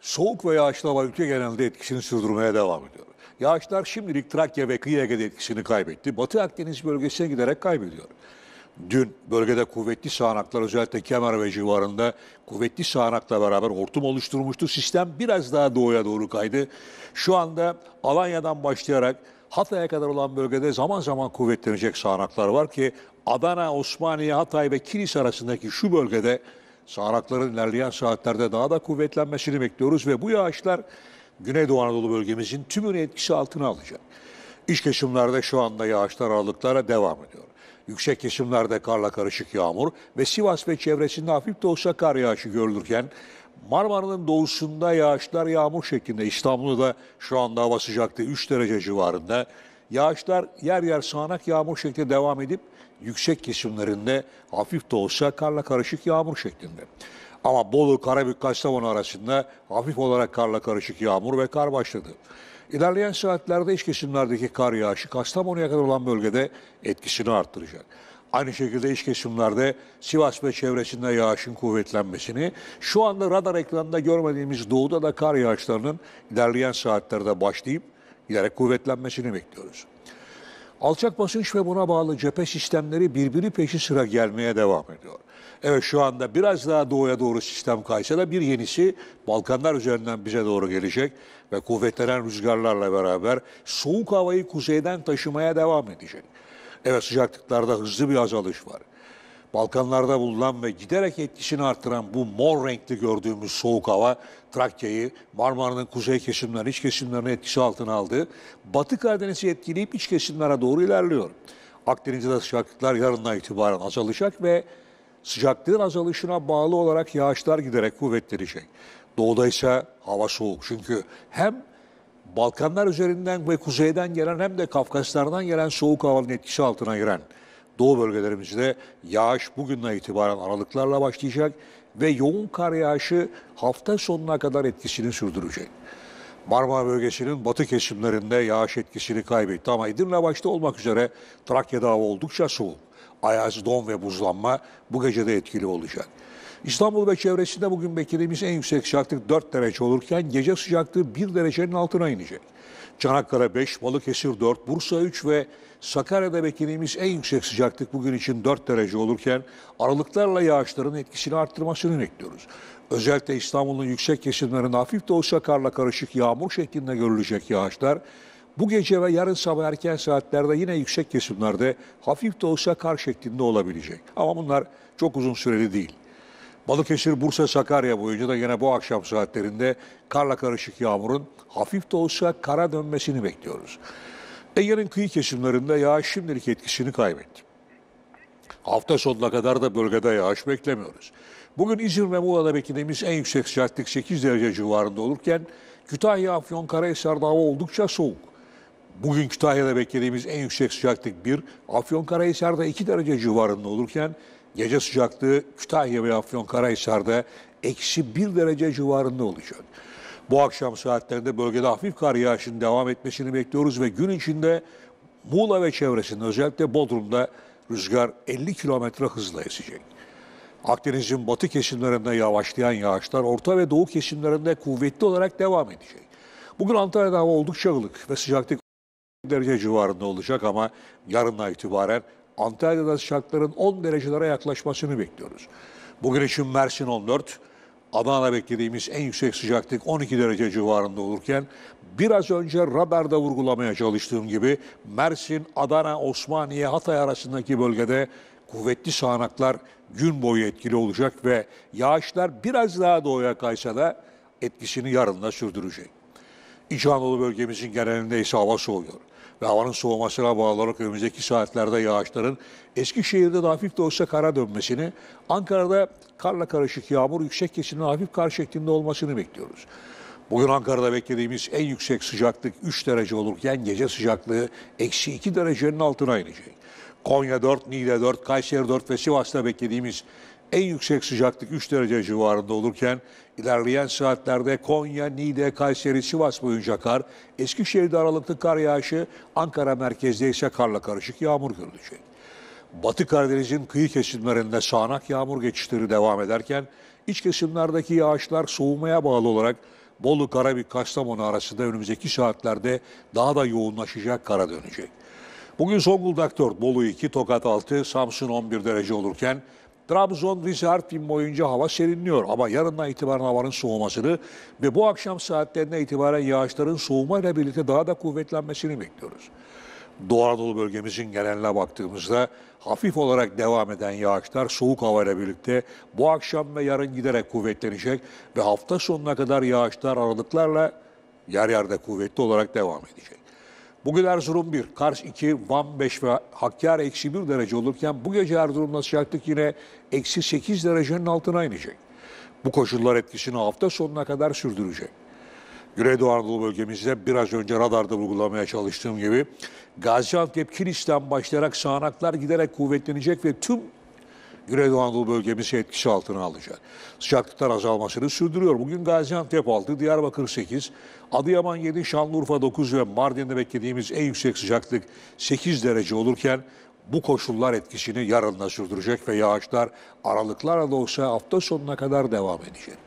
Soğuk ve yağışlı hava ülke genelinde etkisini sürdürmeye devam ediyor. Yağışlar şimdilik Trakya ve Kıyı Ege'de etkisini kaybetti. Batı Akdeniz bölgesine giderek kaybediyor. Dün bölgede kuvvetli sağanaklar özellikle Kemer ve civarında kuvvetli sağanakla beraber hortum oluşturmuştu. Sistem biraz daha doğuya doğru kaydı. Şu anda Alanya'dan başlayarak Hatay'a kadar olan bölgede zaman zaman kuvvetlenecek sağanaklar var ki Adana, Osmaniye, Hatay ve Kilis arasındaki şu bölgede Sağanakların ilerleyen saatlerde daha da kuvvetlenmesini bekliyoruz ve bu yağışlar Güneydoğu Anadolu bölgemizin tümünü etkisi altına alacak. İç kesimlerde şu anda yağışlar aralıklara devam ediyor. Yüksek kesimlerde karla karışık yağmur ve Sivas ve çevresinde hafif de olsa kar yağışı görülürken Marmara'nın doğusunda yağışlar yağmur şeklinde. İstanbul'da şu anda hava sıcaklığı 3 derece civarında. Yağışlar yer yer sağanak yağmur şeklinde devam edip yüksek kesimlerinde hafif de olsa karla karışık yağmur şeklinde. Ama Bolu, Karabük, Kastamonu arasında hafif olarak karla karışık yağmur ve kar başladı. İlerleyen saatlerde iç kesimlerdeki kar yağışı Kastamonu'ya kadar olan bölgede etkisini arttıracak. Aynı şekilde iç kesimlerde Sivas ve çevresinde yağışın kuvvetlenmesini, şu anda radar ekranında görmediğimiz doğuda da kar yağışlarının ilerleyen saatlerde başlayıp giderek kuvvetlenmesini bekliyoruz. Alçak basınç ve buna bağlı cephe sistemleri birbiri peşi sıra gelmeye devam ediyor. Evet şu anda biraz daha doğuya doğru sistem kaysa da bir yenisi Balkanlar üzerinden bize doğru gelecek ve kuvvetlenen rüzgarlarla beraber soğuk havayı kuzeyden taşımaya devam edecek. Evet sıcaklıklarda hızlı bir azalış var. Balkanlarda bulunan ve giderek etkisini arttıran bu mor renkli gördüğümüz soğuk hava Trakya'yı, Marmara'nın kuzey kesimlerinin iç kesimlerini etkisi altına aldı. Batı Karadeniz'i etkileyip iç kesimlere doğru ilerliyor. Akdeniz'de de sıcaklıklar yarından itibaren azalacak ve sıcaklığın azalışına bağlı olarak yağışlar giderek kuvvetlenecek. Doğuda ise hava soğuk çünkü hem Balkanlar üzerinden ve kuzeyden gelen hem de Kafkaslardan gelen soğuk havanın etkisi altına giren Doğu bölgelerimizde yağış bugünden itibaren aralıklarla başlayacak ve yoğun kar yağışı hafta sonuna kadar etkisini sürdürecek. Marmara bölgesinin batı kesimlerinde yağış etkisini kaybetti ama Edirne başta olmak üzere Trakya'da hava oldukça soğuk. Ayaz, don ve buzlanma bu gece de etkili olacak. İstanbul ve çevresinde bugün beklediğimiz en yüksek sıcaklık 4 derece olurken gece sıcaklığı 1 derecenin altına inecek. Çanakkale 5, Balıkesir 4, Bursa 3 ve Sakarya'da beklediğimiz en yüksek sıcaklık bugün için 4 derece olurken aralıklarla yağışların etkisini arttırmasını bekliyoruz. Özellikle İstanbul'un yüksek kesimlerinde hafif de olsa karla karışık yağmur şeklinde görülecek yağışlar bu gece ve yarın sabah erken saatlerde yine yüksek kesimlerde hafif de olsa kar şeklinde olabilecek. Ama bunlar çok uzun süreli değil. Balıkesir, Bursa, Sakarya boyunca da yine bu akşam saatlerinde karla karışık yağmurun hafif de olsa kara dönmesini bekliyoruz. Ege'nin kıyı kesimlerinde yağış şimdilik etkisini kaybetti. Hafta sonuna kadar da bölgede yağış beklemiyoruz. Bugün İzmir ve Muğla'da beklediğimiz en yüksek sıcaklık 8 derece civarında olurken Kütahya, Afyon, Karahisar'da hava oldukça soğuk. Bugün Kütahya'da beklediğimiz en yüksek sıcaklık 1, Afyon Afyonkarahisar'da 2 derece civarında olurken Gece sıcaklığı Kütahya ve Afyonkarahisar'da eksi bir derece civarında olacak. Bu akşam saatlerinde bölgede hafif kar yağışının devam etmesini bekliyoruz ve gün içinde Muğla ve çevresinde özellikle Bodrum'da rüzgar 50 kilometre hızla esecek. Akdeniz'in batı kesimlerinde yavaşlayan yağışlar orta ve doğu kesimlerinde kuvvetli olarak devam edecek. Bugün Antalya'da hava oldukça ılık ve sıcaklık derece civarında olacak ama yarından itibaren Antalya'da şartların 10 derecelere yaklaşmasını bekliyoruz. Bugün için Mersin 14, Adana'da beklediğimiz en yüksek sıcaklık 12 derece civarında olurken biraz önce radarda vurgulamaya çalıştığım gibi Mersin, Adana, Osmaniye, Hatay arasındaki bölgede kuvvetli sağanaklar gün boyu etkili olacak ve yağışlar biraz daha doğuya kaysa da etkisini yarınla sürdürecek. İç Anadolu bölgemizin genelinde ise hava soğuyor ve havanın soğumasına bağlı olarak önümüzdeki saatlerde yağışların Eskişehir'de de hafif de olsa kara dönmesini, Ankara'da karla karışık yağmur yüksek kesimde hafif kar şeklinde olmasını bekliyoruz. Bugün Ankara'da beklediğimiz en yüksek sıcaklık 3 derece olurken gece sıcaklığı eksi 2 derecenin altına inecek. Konya 4, Niğde 4, Kayseri 4 ve Sivas'ta beklediğimiz en yüksek sıcaklık 3 derece civarında olurken ilerleyen saatlerde Konya, Niğde, Kayseri, Sivas boyunca kar, Eskişehir'de aralıklı kar yağışı, Ankara merkezde ise karla karışık yağmur görülecek. Batı Karadeniz'in kıyı kesimlerinde sağanak yağmur geçişleri devam ederken iç kesimlerdeki yağışlar soğumaya bağlı olarak Bolu, Karabük, Kastamonu arasında önümüzdeki saatlerde daha da yoğunlaşacak kara dönecek. Bugün Zonguldak 4, Bolu 2, Tokat 6, Samsun 11 derece olurken Trabzon, Rize, Artvin boyunca hava serinliyor ama yarından itibaren havanın soğumasını ve bu akşam saatlerine itibaren yağışların soğumayla birlikte daha da kuvvetlenmesini bekliyoruz. Doğu Anadolu bölgemizin geneline baktığımızda hafif olarak devam eden yağışlar soğuk havayla birlikte bu akşam ve yarın giderek kuvvetlenecek ve hafta sonuna kadar yağışlar aralıklarla yer yerde kuvvetli olarak devam edecek. Bugün Erzurum 1, Kars 2, Van 5 ve Hakkari eksi 1 derece olurken bu gece Erzurum'da sıcaklık yine eksi 8 derecenin altına inecek. Bu koşullar etkisini hafta sonuna kadar sürdürecek. Güneydoğu Anadolu bölgemizde biraz önce radarda vurgulamaya çalıştığım gibi Gaziantep, Kilis'ten başlayarak sağanaklar giderek kuvvetlenecek ve tüm Güneydoğu Anadolu bölgemizi etkisi altına alacak. Sıcaklıklar azalmasını sürdürüyor. Bugün Gaziantep 6, Diyarbakır 8, Adıyaman 7, Şanlıurfa 9 ve Mardin'de beklediğimiz en yüksek sıcaklık 8 derece olurken bu koşullar etkisini yarınla sürdürecek ve yağışlar aralıklarla da olsa hafta sonuna kadar devam edecek.